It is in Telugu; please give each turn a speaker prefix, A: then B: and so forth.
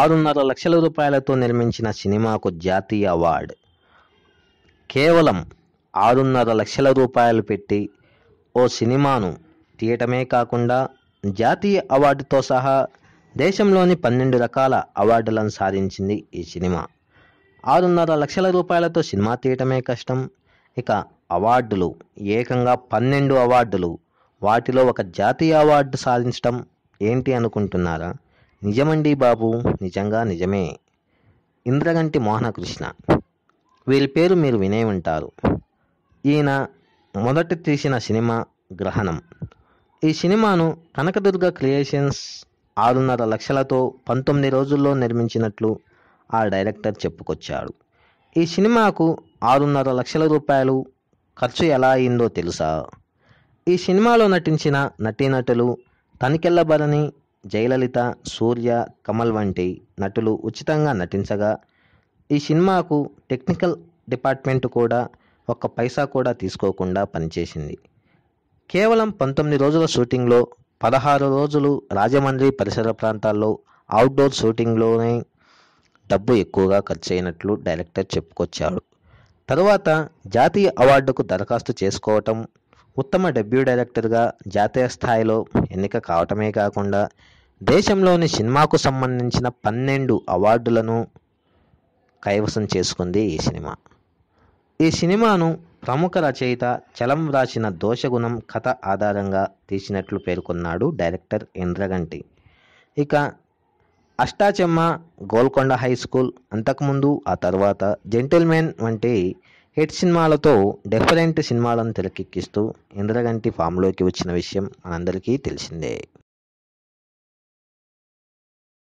A: ఆరున్నర లక్షల రూపాయలతో నిర్మించిన సినిమాకు జాతీయ అవార్డు కేవలం ఆరున్నర లక్షల రూపాయలు పెట్టి ఓ సినిమాను తీయటమే కాకుండా జాతీయ అవార్డుతో సహా దేశంలోని పన్నెండు రకాల అవార్డులను సాధించింది ఈ సినిమా ఆరున్నర లక్షల రూపాయలతో సినిమా తీయటమే కష్టం ఇక అవార్డులు ఏకంగా పన్నెండు అవార్డులు వాటిలో ఒక జాతీయ అవార్డు సాధించడం ఏంటి అనుకుంటున్నారా నిజమండి బాబు నిజంగా నిజమే ఇంద్రగంటి మోహనకృష్ణ వీరి పేరు మీరు వినే ఉంటారు ఈయన మొదట తీసిన సినిమా గ్రహణం ఈ సినిమాను కనకదుర్గ క్రియేషన్స్ ఆరున్నర లక్షలతో పంతొమ్మిది రోజుల్లో నిర్మించినట్లు ఆ డైరెక్టర్ చెప్పుకొచ్చాడు ఈ సినిమాకు ఆరున్నర లక్షల రూపాయలు ఖర్చు ఎలా అయిందో తెలుసా ఈ సినిమాలో నటించిన నటీనటులు తనికెళ్ళబరని జయలలిత సూర్య కమల్ వంటి నటులు ఉచితంగా నటించగా ఈ సినిమాకు టెక్నికల్ డిపార్ట్మెంట్ కూడా ఒక్క పైసా కూడా తీసుకోకుండా పనిచేసింది కేవలం పంతొమ్మిది రోజుల షూటింగ్లో పదహారు రోజులు రాజమండ్రి పరిసర ప్రాంతాల్లో అవుట్డోర్ షూటింగ్లోనే డబ్బు ఎక్కువగా ఖర్చు అయినట్లు డైరెక్టర్ చెప్పుకొచ్చాడు తరువాత జాతీయ అవార్డుకు దరఖాస్తు చేసుకోవటం ఉత్తమ డెబ్యూ డైరెక్టర్గా జాతీయ స్థాయిలో ఎన్నిక కావటమే కాకుండా దేశంలోని సినిమాకు సంబంధించిన పన్నెండు అవార్డులను కైవసం చేసుకుంది ఈ సినిమా ఈ సినిమాను ప్రముఖ రచయిత చలం రాసిన దోషగుణం కథ ఆధారంగా తీసినట్లు పేర్కొన్నాడు డైరెక్టర్ ఇంద్రగంటి ఇక అష్టాచెమ్మ గోల్కొండ హై స్కూల్ అంతకుముందు ఆ తర్వాత జెంటిల్మెన్ వంటి హిట్ సినిమాలతో డిఫరెంట్ సినిమాలను తెరకెక్కిస్తూ ఇంద్రగంటి ఫామ్లోకి వచ్చిన విషయం మనందరికీ తెలిసిందే